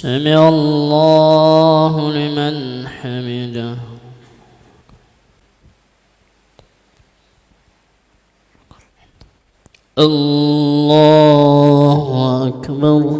سمع الله لمن حمده الله أكبر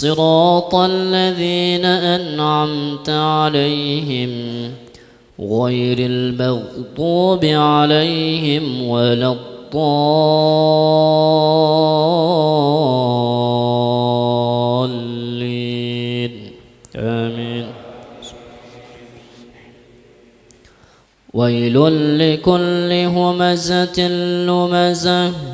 صراط الذين أنعمت عليهم غير المغضوب عليهم ولا الضالين آمين ويل لكل همزة لمزه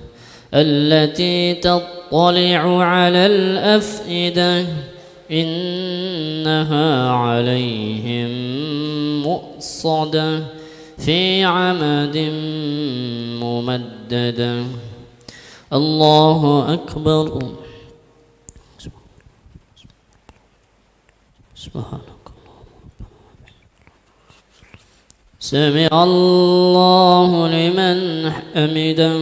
التي تطلع على الأفئدة إنها عليهم مؤصدة في عمد ممددة الله أكبر سبحانك سمع الله لمن حمده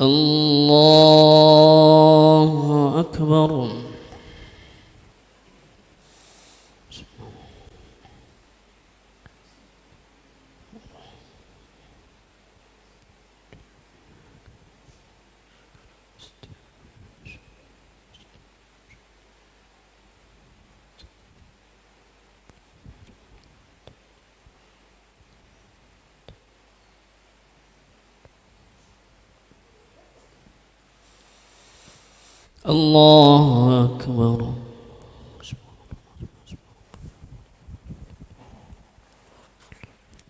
安拉。الله أكبر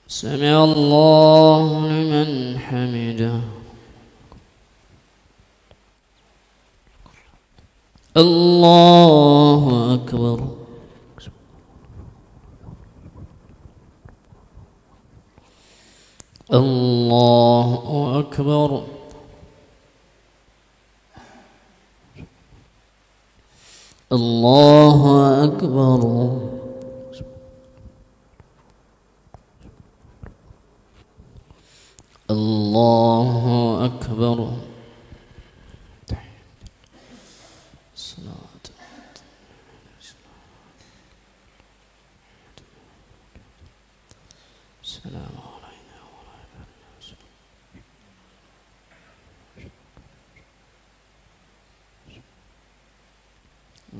سمع الله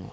Oh.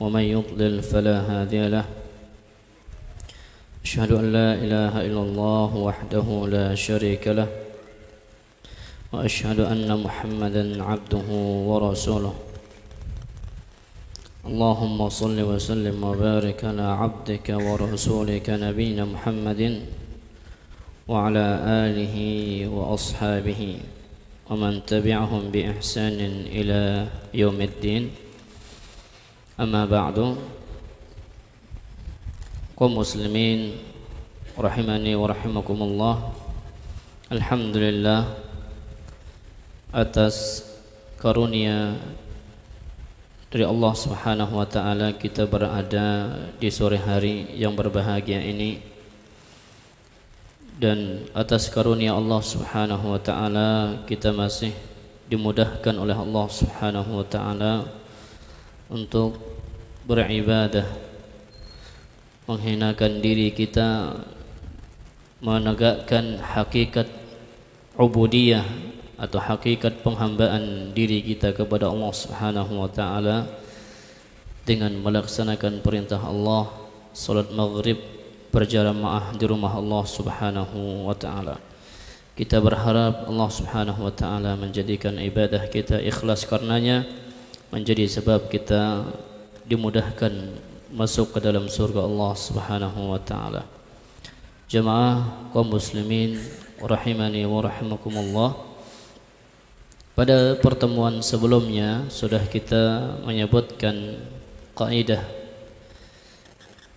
ومن يضلل فلا هادي له أشهد أن لا إله إلا الله وحده لا شريك له وأشهد أن محمدا عبده ورسوله اللهم صل وسلم وبارك على عبدك ورسولك نبينا محمد وعلى آله وأصحابه ومن تبعهم بإحسان إلى يوم الدين Amma ba'du Qum muslimin rahimani wa rahimakumullah Alhamdulillah atas karunia dari Allah Subhanahu wa taala kita berada di sore hari yang berbahagia ini dan atas karunia Allah Subhanahu wa taala kita masih dimudahkan oleh Allah Subhanahu wa taala untuk beribadah menghinakan diri kita menegakkan hakikat ubudiyah atau hakikat penghambaan diri kita kepada Allah Subhanahu wa taala dengan melaksanakan perintah Allah salat maghrib berjamaah di rumah Allah Subhanahu wa taala. Kita berharap Allah Subhanahu wa taala menjadikan ibadah kita ikhlas karenanya menjadi sebab kita dimudahkan masuk ke dalam surga Allah Subhanahu wa taala. Jemaah kaum muslimin rahimani wa rahimakumullah. Pada pertemuan sebelumnya sudah kita menyebutkan kaidah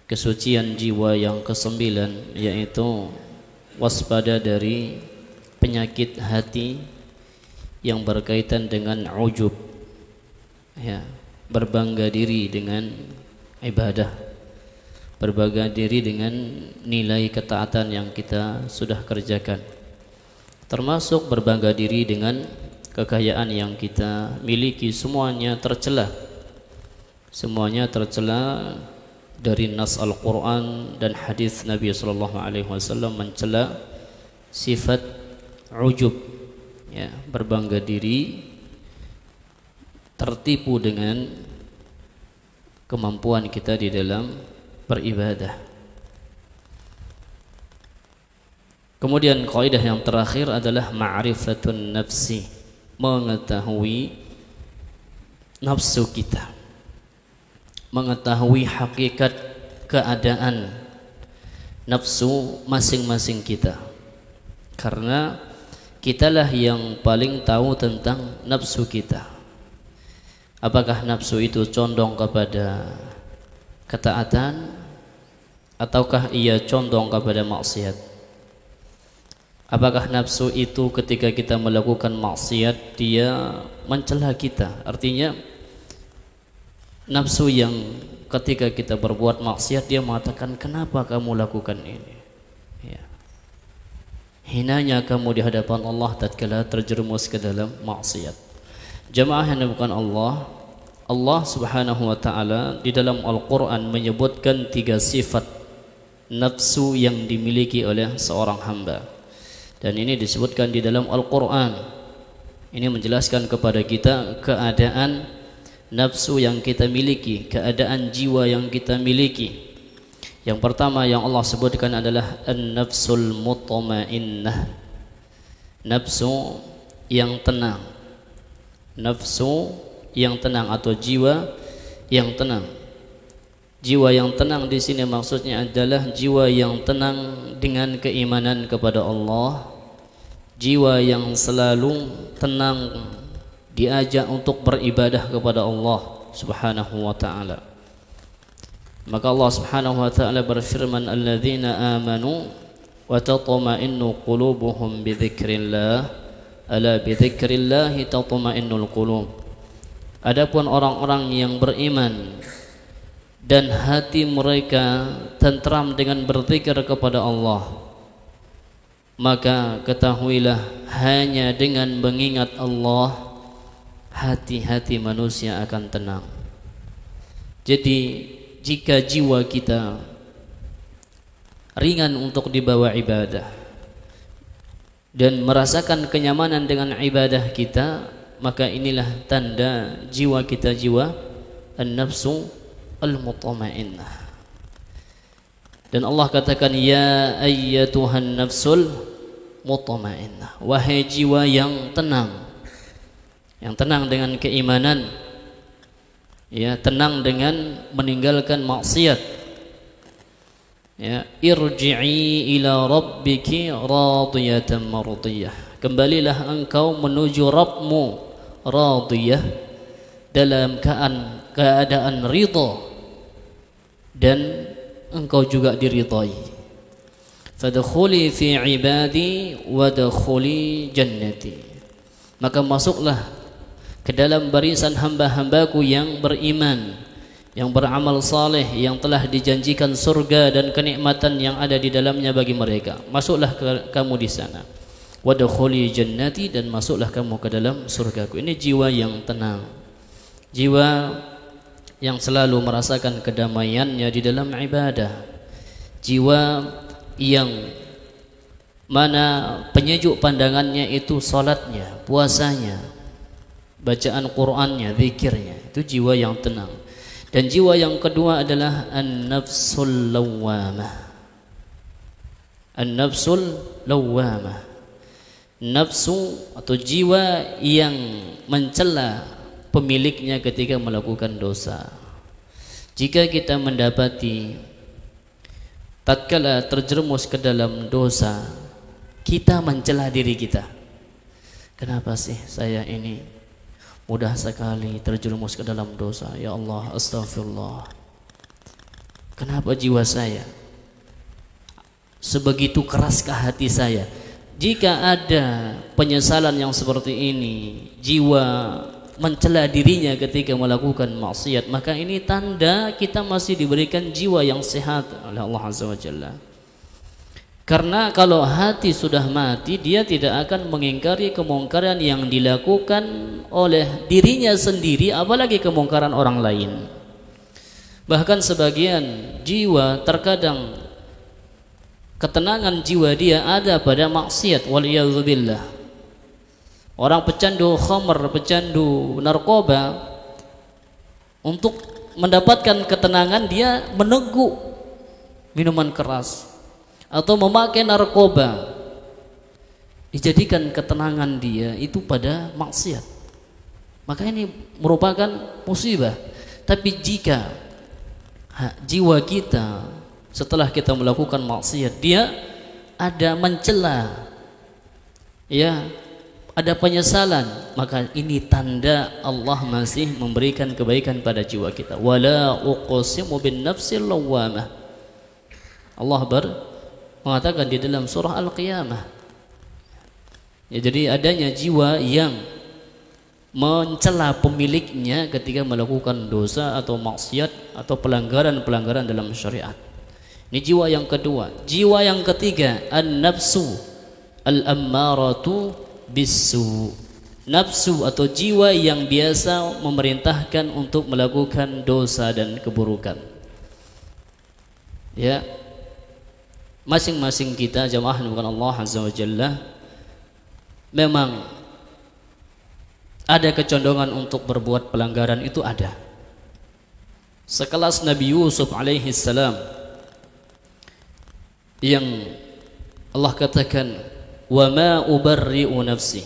kesucian jiwa yang kesembilan yaitu waspada dari penyakit hati yang berkaitan dengan ujub ya berbangga diri dengan ibadah berbangga diri dengan nilai ketaatan yang kita sudah kerjakan termasuk berbangga diri dengan kekayaan yang kita miliki semuanya tercela semuanya tercela dari nas Al-Qur'an dan hadis Nabi sallallahu alaihi wasallam mencela sifat ujub ya berbangga diri tertipu dengan kemampuan kita di dalam beribadah. Kemudian kaidah yang terakhir adalah ma'rifatun nafsi, mengetahui nafsu kita. Mengetahui hakikat keadaan nafsu masing-masing kita. Karena kitalah yang paling tahu tentang nafsu kita apakah nafsu itu condong kepada ketaatan ataukah ia condong kepada maksiat apakah nafsu itu ketika kita melakukan maksiat dia mencela kita artinya nafsu yang ketika kita berbuat maksiat dia mengatakan kenapa kamu lakukan ini ya. hinanya kamu di hadapan Allah tatkala terjerumus ke dalam maksiat Jamaah yang bukan Allah Allah subhanahu wa ta'ala di dalam Al-Quran menyebutkan tiga sifat nafsu yang dimiliki oleh seorang hamba dan ini disebutkan di dalam Al-Quran ini menjelaskan kepada kita keadaan nafsu yang kita miliki keadaan jiwa yang kita miliki yang pertama yang Allah sebutkan adalah an-nafsul mutmainnah nafsu yang tenang nafsu yang tenang atau jiwa yang tenang. Jiwa yang tenang di sini maksudnya adalah jiwa yang tenang dengan keimanan kepada Allah. Jiwa yang selalu tenang diajak untuk beribadah kepada Allah Subhanahu wa taala. Maka Allah Subhanahu wa taala berfirman alladzina amanu wa tatma'innu qulubuhum bi dzikrillah Ala bidzikrillahi tatma'innul qulub. Adapun orang-orang yang beriman dan hati mereka tentram dengan berzikir kepada Allah maka ketahuilah hanya dengan mengingat Allah hati-hati manusia akan tenang jadi jika jiwa kita ringan untuk dibawa ibadah dan merasakan kenyamanan dengan ibadah kita maka inilah tanda jiwa kita jiwa an-nafsu al-mutmainnah dan Allah katakan ya ayyatuhan nafsul mutmainnah wahai jiwa yang tenang yang tenang dengan keimanan ya tenang dengan meninggalkan maksiat ya irji'i ila rabbiki radiyatan mardiyah kembalilah engkau menuju Rabbmu radiyah dalam keadaan keadaan ridha dan engkau juga diridhai fadkhuli fi ibadi wadkhuli jannati maka masuklah ke dalam barisan hamba-hambaku yang beriman yang beramal saleh yang telah dijanjikan surga dan kenikmatan yang ada di dalamnya bagi mereka. Masuklah ke, kamu di sana. Wadkhuli jannati dan masuklah kamu ke dalam surgaku. Ini jiwa yang tenang. Jiwa yang selalu merasakan kedamaiannya di dalam ibadah. Jiwa yang mana penyejuk pandangannya itu salatnya, puasanya, bacaan Qur'annya, zikirnya. Itu jiwa yang tenang. Dan jiwa yang kedua adalah an-nafsul lawamah. An-nafsul lawamah. Nafsu atau jiwa yang mencela pemiliknya ketika melakukan dosa. Jika kita mendapati tatkala terjerumus ke dalam dosa, kita mencela diri kita. Kenapa sih saya ini mudah sekali terjerumus ke dalam dosa. Ya Allah, astagfirullah. Kenapa jiwa saya sebegitu keras ke hati saya? Jika ada penyesalan yang seperti ini, jiwa mencela dirinya ketika melakukan maksiat, maka ini tanda kita masih diberikan jiwa yang sehat oleh Allah Azza wa Jalla. Karena kalau hati sudah mati, dia tidak akan mengingkari kemungkaran yang dilakukan oleh dirinya sendiri, apalagi kemungkaran orang lain. Bahkan sebagian jiwa terkadang ketenangan jiwa dia ada pada maksiat waliyadzubillah. Orang pecandu khamr, pecandu narkoba untuk mendapatkan ketenangan dia meneguk minuman keras atau memakai narkoba dijadikan ketenangan dia itu pada maksiat maka ini merupakan musibah tapi jika jiwa kita setelah kita melakukan maksiat dia ada mencela ya ada penyesalan maka ini tanda Allah masih memberikan kebaikan pada jiwa kita wala uqsimu bin nafsil lawamah Allah ber mengatakan di dalam surah Al-Qiyamah. Ya, jadi adanya jiwa yang mencela pemiliknya ketika melakukan dosa atau maksiat atau pelanggaran-pelanggaran dalam syariat. Ini jiwa yang kedua. Jiwa yang ketiga, an-nafsu al-ammaratu bisu. Nafsu atau jiwa yang biasa memerintahkan untuk melakukan dosa dan keburukan. Ya, masing-masing kita jamaah bukan Allah Azza wa Jalla memang ada kecondongan untuk berbuat pelanggaran itu ada sekelas Nabi Yusuf alaihi salam yang Allah katakan wa ma ubarri'u nafsi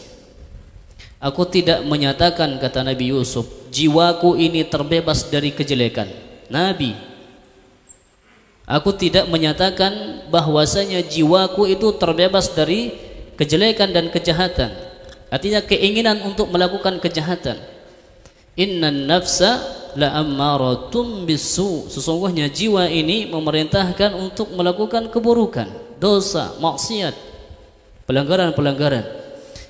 aku tidak menyatakan kata Nabi Yusuf jiwaku ini terbebas dari kejelekan Nabi Aku tidak menyatakan bahwasanya jiwaku itu terbebas dari kejelekan dan kejahatan. Artinya keinginan untuk melakukan kejahatan. Inna nafsa la ammaratum bisu. Sesungguhnya jiwa ini memerintahkan untuk melakukan keburukan, dosa, maksiat, pelanggaran-pelanggaran.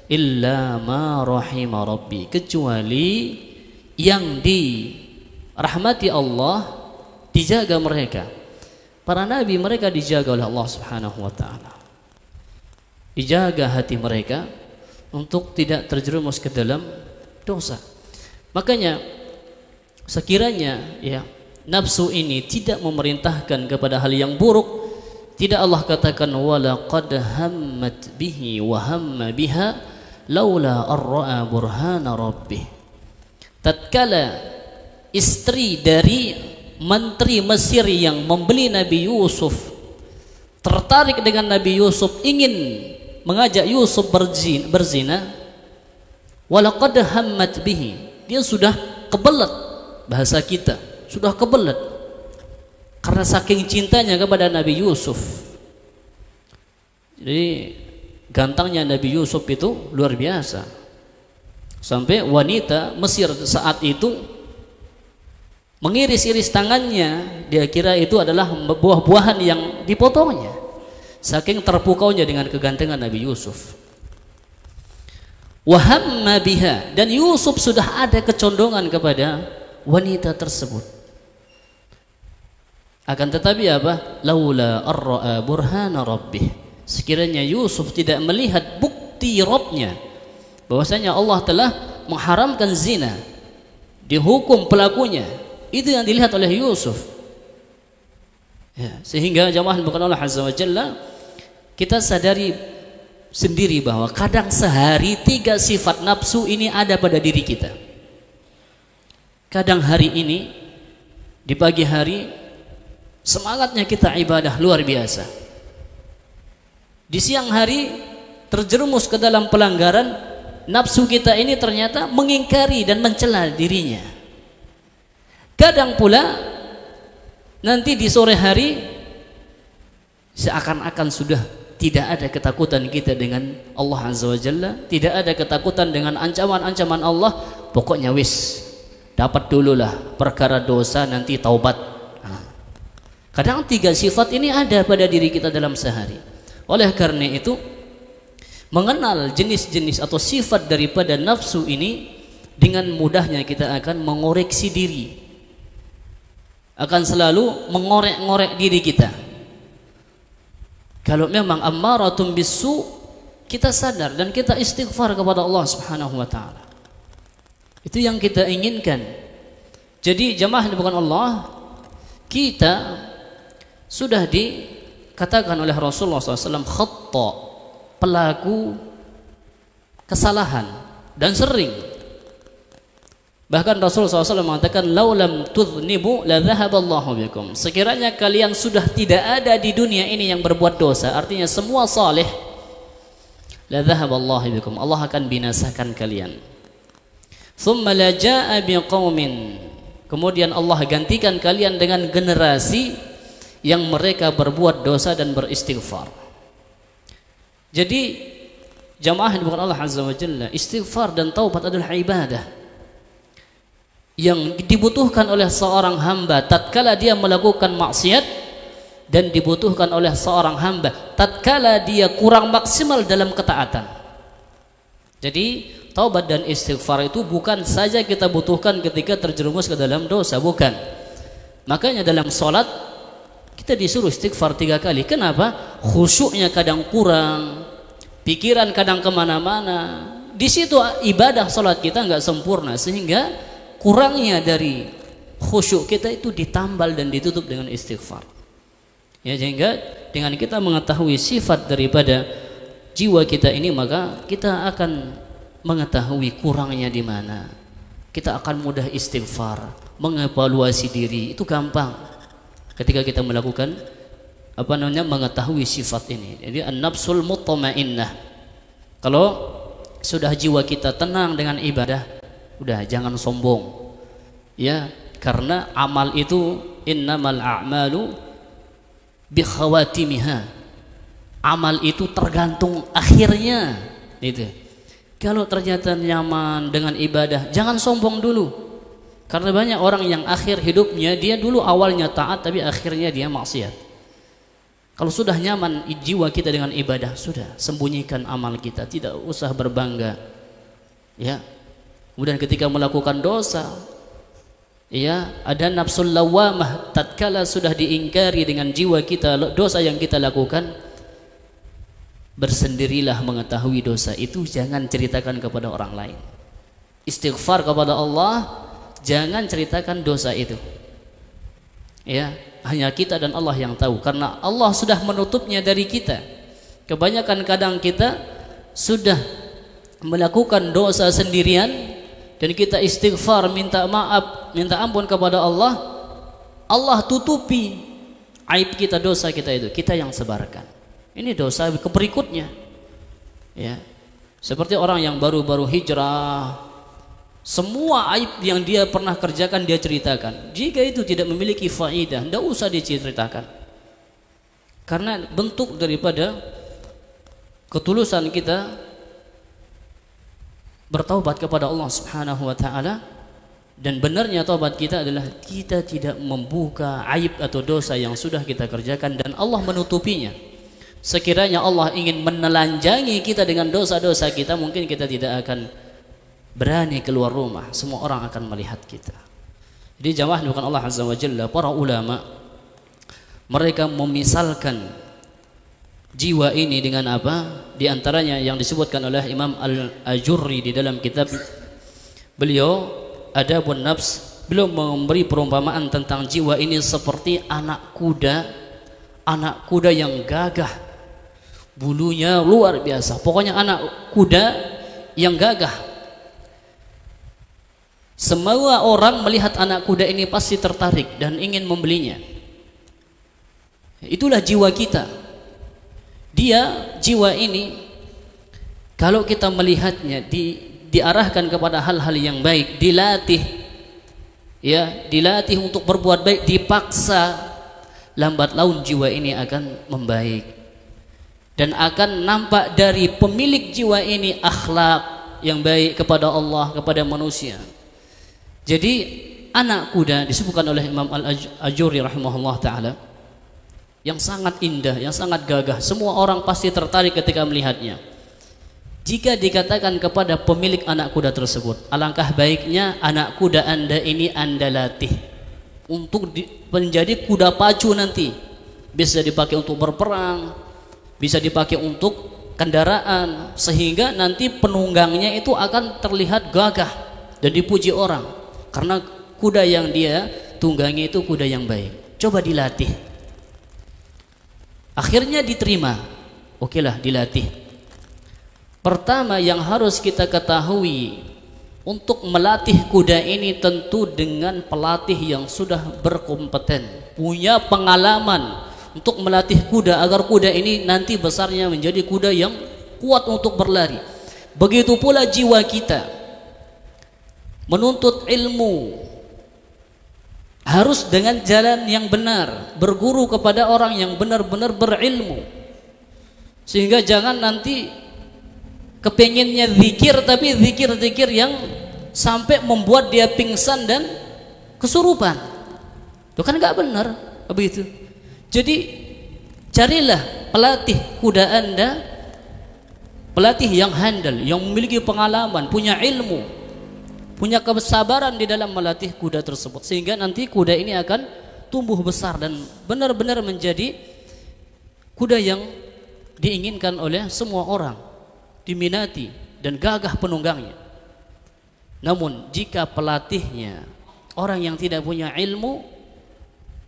Illa ma rahima rabbi. Kecuali yang dirahmati Allah dijaga mereka Para nabi mereka dijaga oleh Allah Subhanahu wa taala. Dijaga hati mereka untuk tidak terjerumus ke dalam dosa. Makanya sekiranya ya nafsu ini tidak memerintahkan kepada hal yang buruk, tidak Allah katakan walaqad hammat bihi wa hamma biha laula arra'a burhana rabbih. Tatkala istri dari menteri Mesir yang membeli Nabi Yusuf tertarik dengan Nabi Yusuf ingin mengajak Yusuf berzina, berzina walaqad hammat bihi dia sudah kebelet bahasa kita sudah kebelet karena saking cintanya kepada Nabi Yusuf jadi gantangnya Nabi Yusuf itu luar biasa sampai wanita Mesir saat itu mengiris-iris tangannya dia kira itu adalah buah-buahan yang dipotongnya saking terpukaunya dengan kegantengan Nabi Yusuf wahamma biha dan Yusuf sudah ada kecondongan kepada wanita tersebut akan tetapi apa laula arra'a burhana rabbih sekiranya Yusuf tidak melihat bukti Robnya bahwasanya Allah telah mengharamkan zina dihukum pelakunya itu yang dilihat oleh Yusuf. Ya, sehingga jamaah bukan Allah Azza wa Jalla kita sadari sendiri bahwa kadang sehari tiga sifat nafsu ini ada pada diri kita. Kadang hari ini di pagi hari semangatnya kita ibadah luar biasa. Di siang hari terjerumus ke dalam pelanggaran nafsu kita ini ternyata mengingkari dan mencela dirinya. Kadang pula nanti di sore hari seakan-akan sudah tidak ada ketakutan kita dengan Allah Azza wa Jalla, tidak ada ketakutan dengan ancaman-ancaman Allah, pokoknya wis dapat dululah perkara dosa nanti taubat. Kadang tiga sifat ini ada pada diri kita dalam sehari. Oleh karena itu, mengenal jenis-jenis atau sifat daripada nafsu ini dengan mudahnya kita akan mengoreksi diri akan selalu mengorek-ngorek diri kita. Kalau memang ammaratun bisu kita sadar dan kita istighfar kepada Allah Subhanahu wa taala. Itu yang kita inginkan. Jadi jemaah bukan Allah, kita sudah dikatakan oleh Rasulullah SAW khatta pelaku kesalahan dan sering Bahkan Rasul SAW mengatakan laulam tuznibu la dhahaballahu bikum. Sekiranya kalian sudah tidak ada di dunia ini yang berbuat dosa, artinya semua saleh la dhahaballahu bikum. Allah akan binasakan kalian. Thumma la jaa biqaumin. Kemudian Allah gantikan kalian dengan generasi yang mereka berbuat dosa dan beristighfar. Jadi jamaah bukan Allah Azza wa Jalla, istighfar dan taubat adalah ibadah yang dibutuhkan oleh seorang hamba tatkala dia melakukan maksiat dan dibutuhkan oleh seorang hamba tatkala dia kurang maksimal dalam ketaatan. Jadi taubat dan istighfar itu bukan saja kita butuhkan ketika terjerumus ke dalam dosa, bukan. Makanya dalam sholat kita disuruh istighfar tiga kali. Kenapa? Khusyuknya kadang kurang, pikiran kadang kemana-mana. Di situ ibadah sholat kita nggak sempurna sehingga kurangnya dari khusyuk kita itu ditambal dan ditutup dengan istighfar. Ya sehingga dengan kita mengetahui sifat daripada jiwa kita ini maka kita akan mengetahui kurangnya di mana. Kita akan mudah istighfar, mengevaluasi diri itu gampang ketika kita melakukan apa namanya mengetahui sifat ini. Jadi an-nafsul mutmainnah. Kalau sudah jiwa kita tenang dengan ibadah, udah jangan sombong ya karena amal itu innamal a'malu bi khawatimiha amal itu tergantung akhirnya itu kalau ternyata nyaman dengan ibadah jangan sombong dulu karena banyak orang yang akhir hidupnya dia dulu awalnya taat tapi akhirnya dia maksiat kalau sudah nyaman jiwa kita dengan ibadah sudah sembunyikan amal kita tidak usah berbangga ya Kemudian ketika melakukan dosa, ya, ada nafsul lawamah tatkala sudah diingkari dengan jiwa kita dosa yang kita lakukan, bersendirilah mengetahui dosa itu jangan ceritakan kepada orang lain. Istighfar kepada Allah, jangan ceritakan dosa itu. Ya, hanya kita dan Allah yang tahu karena Allah sudah menutupnya dari kita. Kebanyakan kadang kita sudah melakukan dosa sendirian dan kita istighfar minta maaf minta ampun kepada Allah Allah tutupi aib kita dosa kita itu kita yang sebarkan ini dosa Keberikutnya, ya seperti orang yang baru-baru hijrah semua aib yang dia pernah kerjakan dia ceritakan jika itu tidak memiliki faidah tidak usah diceritakan karena bentuk daripada ketulusan kita bertaubat kepada Allah Subhanahu wa taala dan benarnya taubat kita adalah kita tidak membuka aib atau dosa yang sudah kita kerjakan dan Allah menutupinya. Sekiranya Allah ingin menelanjangi kita dengan dosa-dosa kita, mungkin kita tidak akan berani keluar rumah. Semua orang akan melihat kita. Jadi jamaah bukan Allah Azza wa Jalla, para ulama mereka memisalkan jiwa ini dengan apa? Di antaranya yang disebutkan oleh Imam Al-Ajurri di dalam kitab beliau Adabun Nafs belum memberi perumpamaan tentang jiwa ini seperti anak kuda anak kuda yang gagah bulunya luar biasa pokoknya anak kuda yang gagah semua orang melihat anak kuda ini pasti tertarik dan ingin membelinya itulah jiwa kita dia jiwa ini kalau kita melihatnya di diarahkan kepada hal-hal yang baik, dilatih ya, dilatih untuk berbuat baik, dipaksa lambat laun jiwa ini akan membaik dan akan nampak dari pemilik jiwa ini akhlak yang baik kepada Allah kepada manusia jadi anak kuda disebutkan oleh Imam Al-Ajuri rahimahullah taala yang sangat indah, yang sangat gagah. Semua orang pasti tertarik ketika melihatnya. Jika dikatakan kepada pemilik anak kuda tersebut, alangkah baiknya anak kuda Anda ini Anda latih untuk di, menjadi kuda pacu nanti. Bisa dipakai untuk berperang, bisa dipakai untuk kendaraan sehingga nanti penunggangnya itu akan terlihat gagah dan dipuji orang karena kuda yang dia tunggangi itu kuda yang baik. Coba dilatih Akhirnya diterima. oke lah dilatih. Pertama yang harus kita ketahui untuk melatih kuda ini tentu dengan pelatih yang sudah berkompeten, punya pengalaman untuk melatih kuda agar kuda ini nanti besarnya menjadi kuda yang kuat untuk berlari. Begitu pula jiwa kita menuntut ilmu harus dengan jalan yang benar, berguru kepada orang yang benar-benar berilmu. Sehingga jangan nanti kepinginnya zikir tapi zikir-zikir yang sampai membuat dia pingsan dan kesurupan. Itu kan nggak benar begitu. Jadi carilah pelatih kuda Anda pelatih yang handal, yang memiliki pengalaman, punya ilmu, punya kesabaran di dalam melatih kuda tersebut sehingga nanti kuda ini akan tumbuh besar dan benar-benar menjadi kuda yang diinginkan oleh semua orang diminati dan gagah penunggangnya namun jika pelatihnya orang yang tidak punya ilmu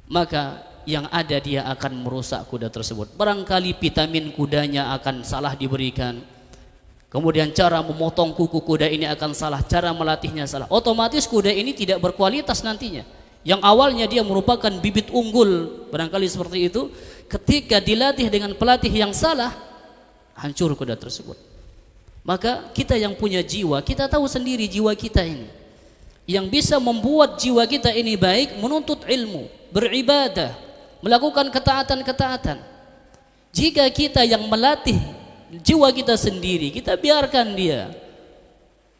maka yang ada dia akan merusak kuda tersebut barangkali vitamin kudanya akan salah diberikan Kemudian cara memotong kuku kuda ini akan salah, cara melatihnya salah. Otomatis kuda ini tidak berkualitas nantinya. Yang awalnya dia merupakan bibit unggul, barangkali seperti itu, ketika dilatih dengan pelatih yang salah, hancur kuda tersebut. Maka kita yang punya jiwa, kita tahu sendiri jiwa kita ini. Yang bisa membuat jiwa kita ini baik, menuntut ilmu, beribadah, melakukan ketaatan-ketaatan. Jika kita yang melatih jiwa kita sendiri, kita biarkan dia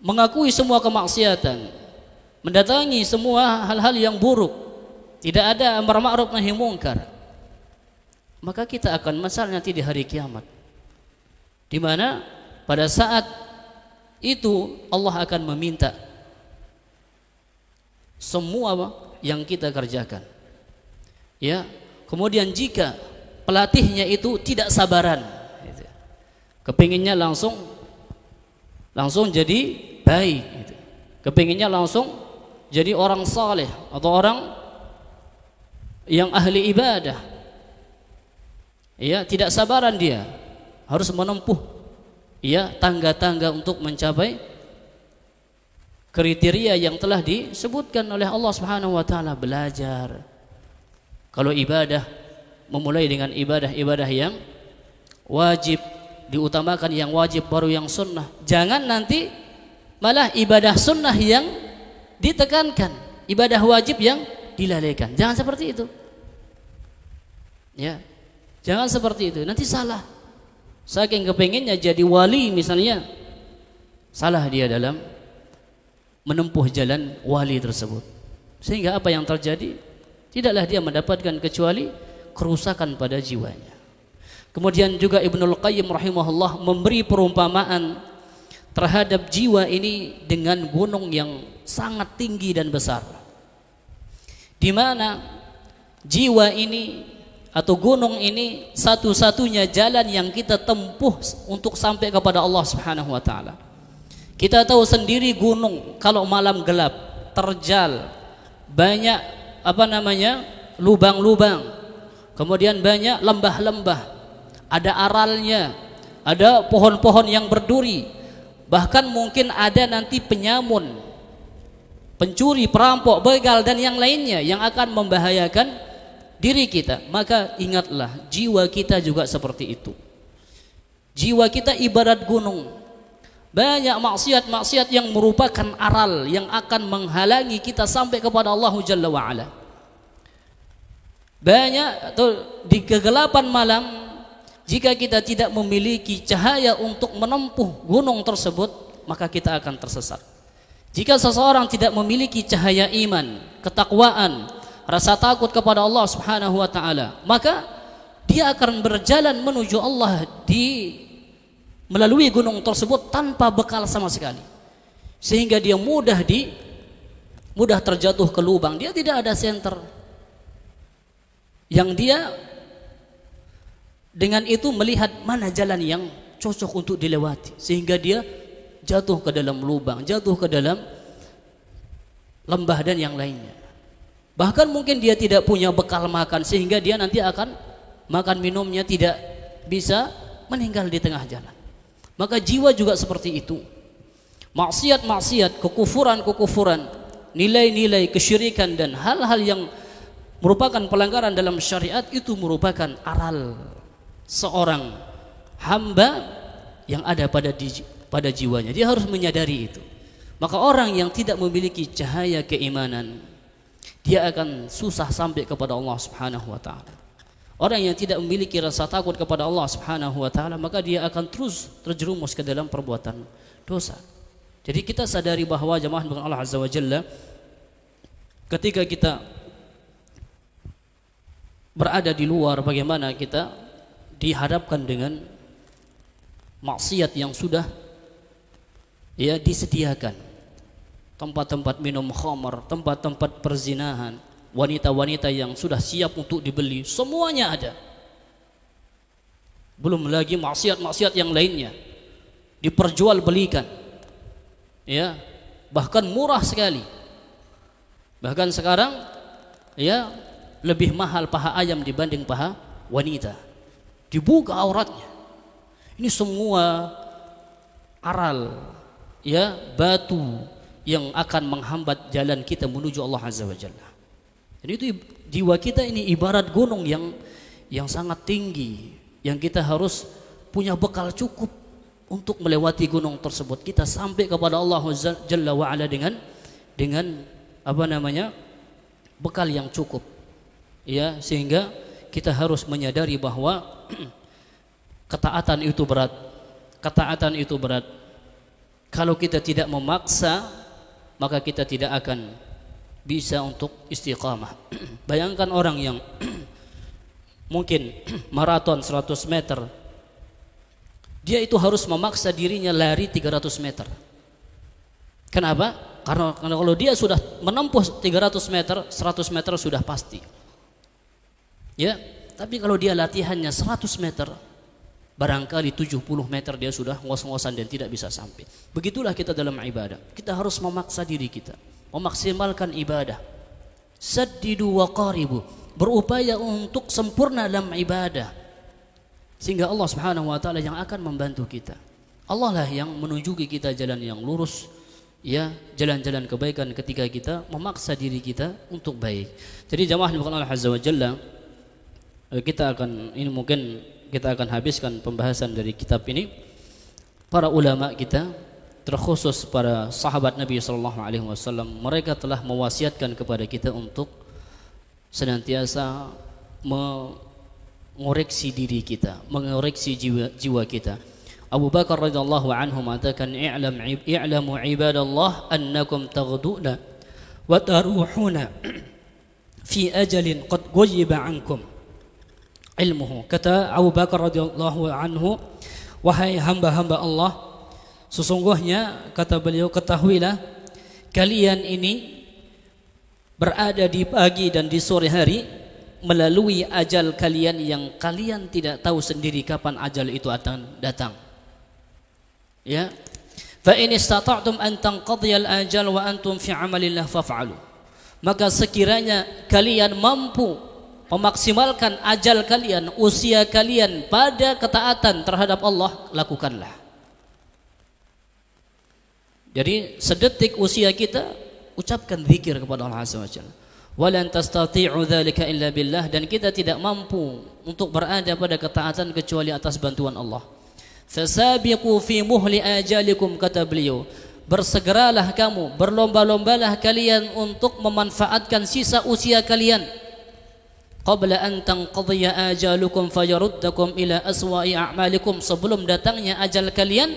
mengakui semua kemaksiatan, mendatangi semua hal-hal yang buruk, tidak ada amar ma'ruf nahi mungkar. Maka kita akan masalah nanti di hari kiamat. Di mana pada saat itu Allah akan meminta semua yang kita kerjakan. Ya. Kemudian jika pelatihnya itu tidak sabaran, Kepinginnya langsung langsung jadi baik gitu. Kepinginnya langsung jadi orang saleh atau orang yang ahli ibadah. Ya, tidak sabaran dia. Harus menempuh ya tangga-tangga untuk mencapai kriteria yang telah disebutkan oleh Allah Subhanahu wa taala belajar. Kalau ibadah memulai dengan ibadah-ibadah yang wajib diutamakan yang wajib baru yang sunnah jangan nanti malah ibadah sunnah yang ditekankan ibadah wajib yang dilalaikan jangan seperti itu ya jangan seperti itu nanti salah saking kepinginnya jadi wali misalnya salah dia dalam menempuh jalan wali tersebut sehingga apa yang terjadi tidaklah dia mendapatkan kecuali kerusakan pada jiwanya Kemudian juga Ibnul Qayyim rahimahullah memberi perumpamaan terhadap jiwa ini dengan gunung yang sangat tinggi dan besar. Di mana jiwa ini atau gunung ini satu-satunya jalan yang kita tempuh untuk sampai kepada Allah Subhanahu wa taala. Kita tahu sendiri gunung kalau malam gelap, terjal, banyak apa namanya? lubang-lubang. Kemudian banyak lembah-lembah ada aralnya, ada pohon-pohon yang berduri, bahkan mungkin ada nanti penyamun, pencuri, perampok, begal dan yang lainnya yang akan membahayakan diri kita. Maka ingatlah, jiwa kita juga seperti itu. Jiwa kita ibarat gunung. Banyak maksiat-maksiat yang merupakan aral yang akan menghalangi kita sampai kepada Allah Jalla wa'ala. Banyak atau di kegelapan malam jika kita tidak memiliki cahaya untuk menempuh gunung tersebut, maka kita akan tersesat. Jika seseorang tidak memiliki cahaya iman, ketakwaan, rasa takut kepada Allah Subhanahu wa taala, maka dia akan berjalan menuju Allah di melalui gunung tersebut tanpa bekal sama sekali. Sehingga dia mudah di mudah terjatuh ke lubang. Dia tidak ada senter yang dia dengan itu melihat mana jalan yang cocok untuk dilewati sehingga dia jatuh ke dalam lubang, jatuh ke dalam lembah dan yang lainnya. Bahkan mungkin dia tidak punya bekal makan sehingga dia nanti akan makan minumnya tidak bisa meninggal di tengah jalan. Maka jiwa juga seperti itu. Maksiat-maksiat, kekufuran-kekufuran, nilai-nilai kesyirikan dan hal-hal yang merupakan pelanggaran dalam syariat itu merupakan aral seorang hamba yang ada pada di, pada jiwanya. Dia harus menyadari itu. Maka orang yang tidak memiliki cahaya keimanan, dia akan susah sampai kepada Allah Subhanahu wa taala. Orang yang tidak memiliki rasa takut kepada Allah Subhanahu wa taala, maka dia akan terus terjerumus ke dalam perbuatan dosa. Jadi kita sadari bahwa jemaah dengan Allah Azza wa Jalla ketika kita berada di luar bagaimana kita dihadapkan dengan maksiat yang sudah ya disediakan tempat-tempat minum khamar, tempat-tempat perzinahan, wanita-wanita yang sudah siap untuk dibeli, semuanya ada. Belum lagi maksiat-maksiat yang lainnya diperjualbelikan. Ya, bahkan murah sekali. Bahkan sekarang ya lebih mahal paha ayam dibanding paha wanita dibuka auratnya. Ini semua aral, ya batu yang akan menghambat jalan kita menuju Allah Azza wa Jalla. Jadi itu jiwa kita ini ibarat gunung yang yang sangat tinggi yang kita harus punya bekal cukup untuk melewati gunung tersebut. Kita sampai kepada Allah Jalla wa ala dengan dengan apa namanya? bekal yang cukup. Ya, sehingga kita harus menyadari bahwa ketaatan itu berat. Ketaatan itu berat. Kalau kita tidak memaksa, maka kita tidak akan bisa untuk istiqamah. Bayangkan orang yang mungkin maraton 100 meter, dia itu harus memaksa dirinya lari 300 meter. Kenapa? Karena, karena kalau dia sudah menempuh 300 meter, 100 meter sudah pasti. Ya, tapi kalau dia latihannya 100 meter, barangkali 70 meter dia sudah ngos-ngosan dan tidak bisa sampai. Begitulah kita dalam ibadah. Kita harus memaksa diri kita, memaksimalkan ibadah. Saddidu wa qaribu, berupaya untuk sempurna dalam ibadah. Sehingga Allah Subhanahu wa taala yang akan membantu kita. Allah lah yang menunjuki kita jalan yang lurus, ya jalan-jalan kebaikan ketika kita memaksa diri kita untuk baik. Jadi jamaah bukan Allah Azza wa Jalla Eh, kita akan ini mungkin kita akan habiskan pembahasan dari kitab ini para ulama kita terkhusus para sahabat Nabi sallallahu alaihi wasallam mereka telah mewasiatkan kepada kita untuk senantiasa mengoreksi diri kita mengoreksi jiwa, jiwa kita Abu Bakar radhiyallahu anhu mengatakan i'lam i'lamu ibadallah annakum taghduna wa taruhuna fi ajalin qad gujiba ankum ilmuhu. Kata Abu Bakar radhiyallahu anhu, wahai hamba-hamba Allah, sesungguhnya kata beliau ketahuilah kalian ini berada di pagi dan di sore hari melalui ajal kalian yang kalian tidak tahu sendiri kapan ajal itu akan datang. Ya. Fa in istata'tum an tanqadhiya al-ajal wa antum fi amalillah faf'alu. Maka sekiranya kalian mampu memaksimalkan ajal kalian, usia kalian pada ketaatan terhadap Allah, lakukanlah. Jadi sedetik usia kita ucapkan zikir kepada Allah Azza wa Jalla. Walan tastati'u dzalika illa billah dan kita tidak mampu untuk berada pada ketaatan kecuali atas bantuan Allah. Fasabiqu fi muhli ajalikum kata beliau. Bersegeralah kamu, berlomba-lombalah kalian untuk memanfaatkan sisa usia kalian qabla an tanqadhiya ajalukum fayaruddakum ila aswa'i a'malikum sebelum datangnya ajal kalian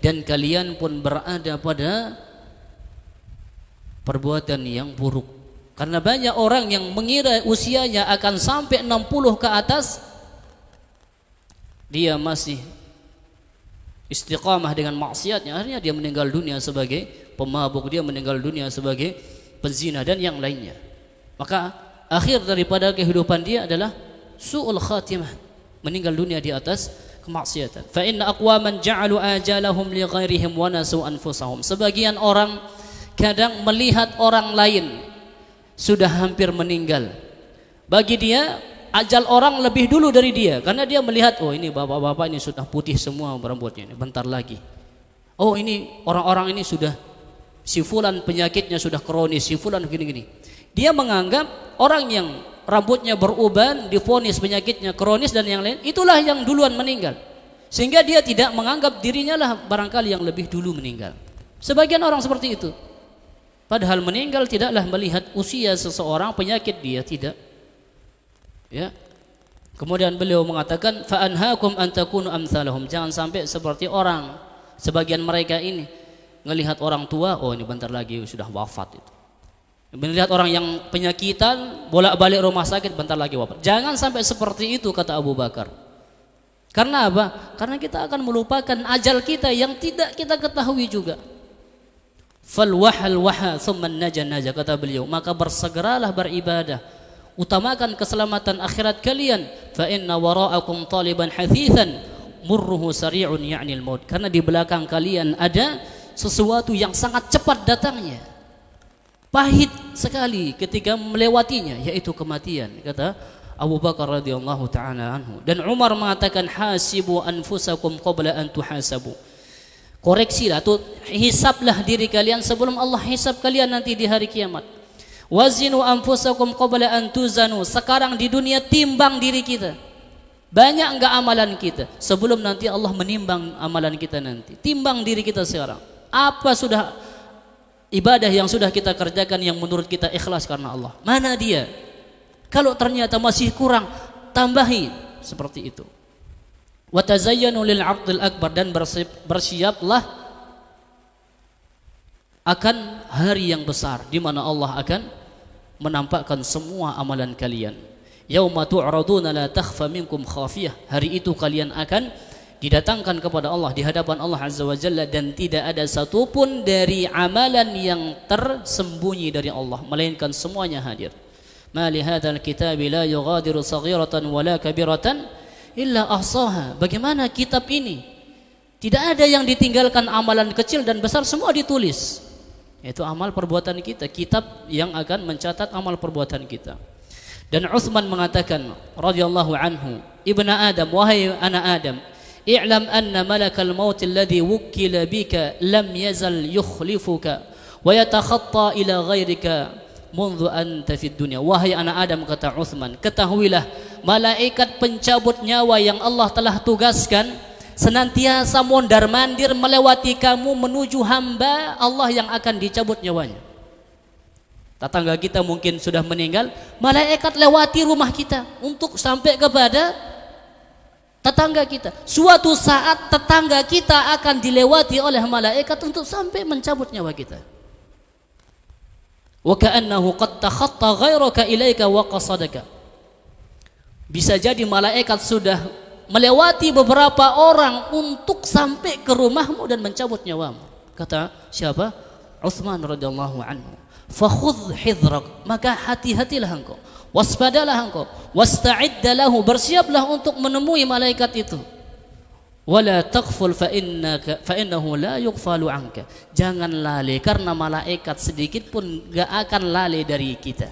dan kalian pun berada pada perbuatan yang buruk karena banyak orang yang mengira usianya akan sampai 60 ke atas dia masih istiqamah dengan maksiatnya akhirnya dia meninggal dunia sebagai pemabuk dia meninggal dunia sebagai penzina dan yang lainnya maka akhir daripada kehidupan dia adalah su'ul khatimah, meninggal dunia di atas kemaksiatan. Fa inna aqwaman ja'alu ajalahum li ghairihim wa nasu anfusahum. Sebagian orang kadang melihat orang lain sudah hampir meninggal. Bagi dia ajal orang lebih dulu dari dia karena dia melihat oh ini bapak-bapak ini sudah putih semua rambutnya ini bentar lagi. Oh ini orang-orang ini sudah si fulan penyakitnya sudah kronis, si fulan gini-gini. Dia menganggap orang yang rambutnya beruban, difonis penyakitnya kronis dan yang lain, itulah yang duluan meninggal. Sehingga dia tidak menganggap dirinya lah barangkali yang lebih dulu meninggal. Sebagian orang seperti itu. Padahal meninggal tidaklah melihat usia seseorang, penyakit dia tidak. Ya. Kemudian beliau mengatakan fa'anhaakum an takunu amsalahum. Jangan sampai seperti orang sebagian mereka ini ngelihat orang tua, oh ini bentar lagi sudah wafat itu. Melihat orang yang penyakitan, bolak-balik rumah sakit, bentar lagi wafat. Jangan sampai seperti itu kata Abu Bakar. Karena apa? Karena kita akan melupakan ajal kita yang tidak kita ketahui juga. Fal wahal naja kata beliau. Maka bersegeralah beribadah. Utamakan keselamatan akhirat kalian. Fa inna taliban hathithan murruhu sari'un ya'nil maut. Karena di belakang kalian ada sesuatu yang sangat cepat datangnya pahit sekali ketika melewatinya yaitu kematian kata Abu Bakar radhiyallahu taala anhu dan Umar mengatakan hasibu anfusakum qabla an tuhasabu koreksilah atau hisablah diri kalian sebelum Allah hisab kalian nanti di hari kiamat wazinu anfusakum qabla an tuzanu sekarang di dunia timbang diri kita banyak enggak amalan kita sebelum nanti Allah menimbang amalan kita nanti timbang diri kita sekarang apa sudah ibadah yang sudah kita kerjakan yang menurut kita ikhlas karena Allah. Mana dia? Kalau ternyata masih kurang, tambahi seperti itu. Watazayyanu lil abdil akbar dan bersiaplah akan hari yang besar di mana Allah akan menampakkan semua amalan kalian. Yauma tu'raduna la takhfa minkum khafiyah. Hari itu kalian akan didatangkan kepada Allah di hadapan Allah Azza wa Jalla dan tidak ada satupun dari amalan yang tersembunyi dari Allah melainkan semuanya hadir. Ma li hadzal kitabi la yughadiru saghiratan wala kabiratan illa ahsaha. Bagaimana kitab ini? Tidak ada yang ditinggalkan amalan kecil dan besar semua ditulis. Yaitu amal perbuatan kita, kitab yang akan mencatat amal perbuatan kita. Dan Uthman mengatakan radhiyallahu anhu, "Ibnu Adam, wahai anak Adam, i'lam anna malakal maut alladhi wukkila bika lam yazal yukhlifuka wa yatakhatta ila ghairika mundu anta fid dunya wahai anak Adam kata Uthman ketahuilah malaikat pencabut nyawa yang Allah telah tugaskan senantiasa mondar-mandir melewati kamu menuju hamba Allah yang akan dicabut nyawanya Tetangga kita mungkin sudah meninggal, malaikat lewati rumah kita untuk sampai kepada tetangga kita. Suatu saat tetangga kita akan dilewati oleh malaikat untuk sampai mencabut nyawa kita. Wa ka'annahu qad takhatta ghairaka ilaika Bisa jadi malaikat sudah melewati beberapa orang untuk sampai ke rumahmu dan mencabut nyawamu. Kata siapa? Utsman radhiyallahu anhu. Fakhudh hidrak, maka hati-hatilah engkau. Waspadalah engkau. wasta'iddalah Bersiaplah untuk menemui malaikat itu. Wala taqful fa innaka fa innahu la yughfalu anka. Jangan lalai karena malaikat sedikit pun enggak akan lalai dari kita.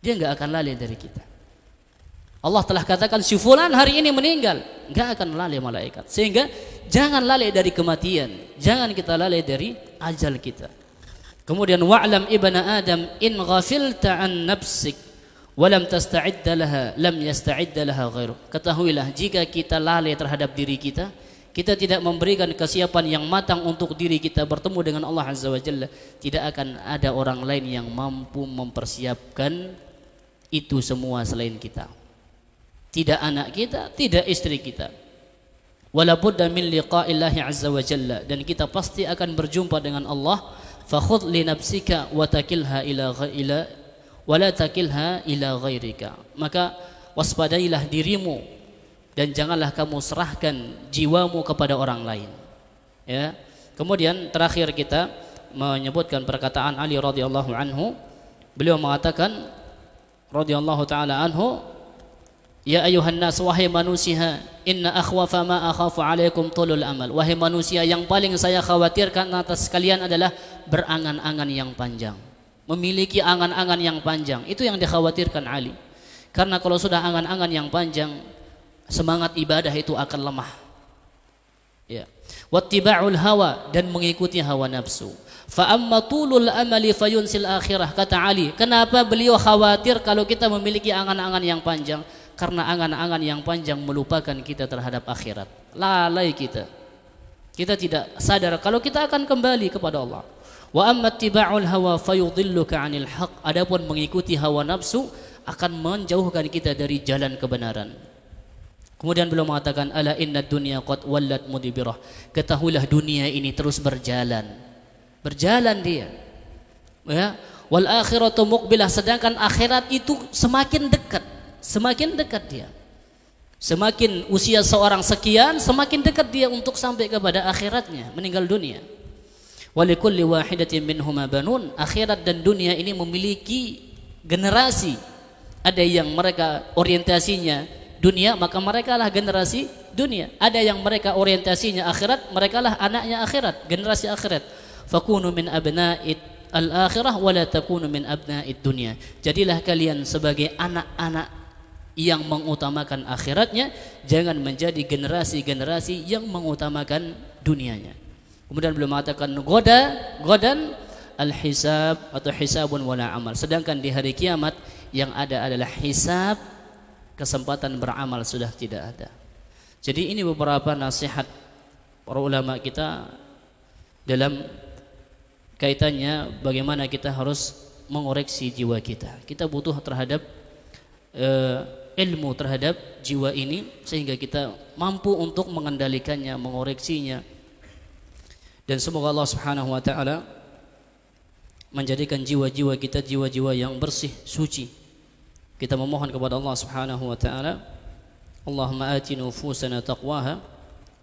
Dia enggak akan lalai dari kita. Allah telah katakan si fulan hari ini meninggal, enggak akan lalai malaikat. Sehingga jangan lalai dari kematian, jangan kita lalai dari ajal kita. Kemudian wa'lam ibna Adam in ghafilta an nafsik walam tasta'idda laha lam yasta'idda laha ghairu. Ketahuilah jika kita lalai terhadap diri kita, kita tidak memberikan kesiapan yang matang untuk diri kita bertemu dengan Allah Azza wa Jalla, tidak akan ada orang lain yang mampu mempersiapkan itu semua selain kita. Tidak anak kita, tidak istri kita, walabudda min liqa'illahi azza wa jalla dan kita pasti akan berjumpa dengan Allah fakhudh li nafsika wa ila ila wala takilha ila ghairika maka waspadailah dirimu dan janganlah kamu serahkan jiwamu kepada orang lain ya kemudian terakhir kita menyebutkan perkataan Ali radhiyallahu anhu beliau mengatakan radhiyallahu taala anhu ya ayuhan nas wahai manusia inna akhwafa ma akhafu alaikum tulul amal wahai manusia yang paling saya khawatirkan atas kalian adalah berangan-angan yang panjang memiliki angan-angan yang panjang. Itu yang dikhawatirkan Ali. Karena kalau sudah angan-angan yang panjang, semangat ibadah itu akan lemah. Ya. Wattiba'ul hawa dan mengikuti hawa nafsu. Fa tulul amali fayunsil akhirah kata Ali. Kenapa beliau khawatir kalau kita memiliki angan-angan yang panjang? Karena angan-angan yang panjang melupakan kita terhadap akhirat. Lalai kita. Kita tidak sadar kalau kita akan kembali kepada Allah. Wa amma tiba'ul hawa fayudhilluka 'anil haq. Adapun mengikuti hawa nafsu akan menjauhkan kita dari jalan kebenaran. Kemudian beliau mengatakan ala inna dunya qad wallat mudibirah. Ketahuilah dunia ini terus berjalan. Berjalan dia. Ya, wal akhiratu muqbilah sedangkan akhirat itu semakin dekat, semakin dekat dia. Semakin usia seorang sekian, semakin dekat dia untuk sampai kepada akhiratnya, meninggal dunia. Walikulli wahidatin minhuma banun. Akhirat dan dunia ini memiliki generasi. Ada yang mereka orientasinya dunia, maka mereka lah generasi dunia. Ada yang mereka orientasinya akhirat, mereka lah anaknya akhirat, generasi akhirat. Fakunu min abna'it al-akhirah wala takunu min abna'id dunia Jadilah kalian sebagai anak-anak yang mengutamakan akhiratnya, jangan menjadi generasi-generasi yang mengutamakan dunianya. Kemudian beliau mengatakan goda, godan al-hisab atau hisabun wala amal. Sedangkan di hari kiamat yang ada adalah hisab, kesempatan beramal sudah tidak ada. Jadi ini beberapa nasihat para ulama kita dalam kaitannya bagaimana kita harus mengoreksi jiwa kita. Kita butuh terhadap uh, ilmu terhadap jiwa ini sehingga kita mampu untuk mengendalikannya, mengoreksinya dan semoga Allah Subhanahu wa taala menjadikan jiwa-jiwa kita jiwa-jiwa yang bersih suci kita memohon kepada Allah Subhanahu wa taala Allahumma ati nufusana taqwaha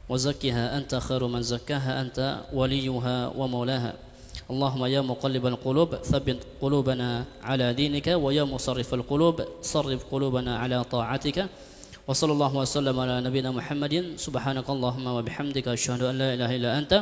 wa zakkiha anta khairu man zakkaha anta waliyuha wa maulaha Allahumma ya muqallibal qulub thabbit qulubana ala dinika wa ya musarrifal qulub sarrif qulubana ala ta'atika wa sallallahu wa sallam ala nabina Muhammadin subhanakallahumma wa bihamdika asyhadu an la illa anta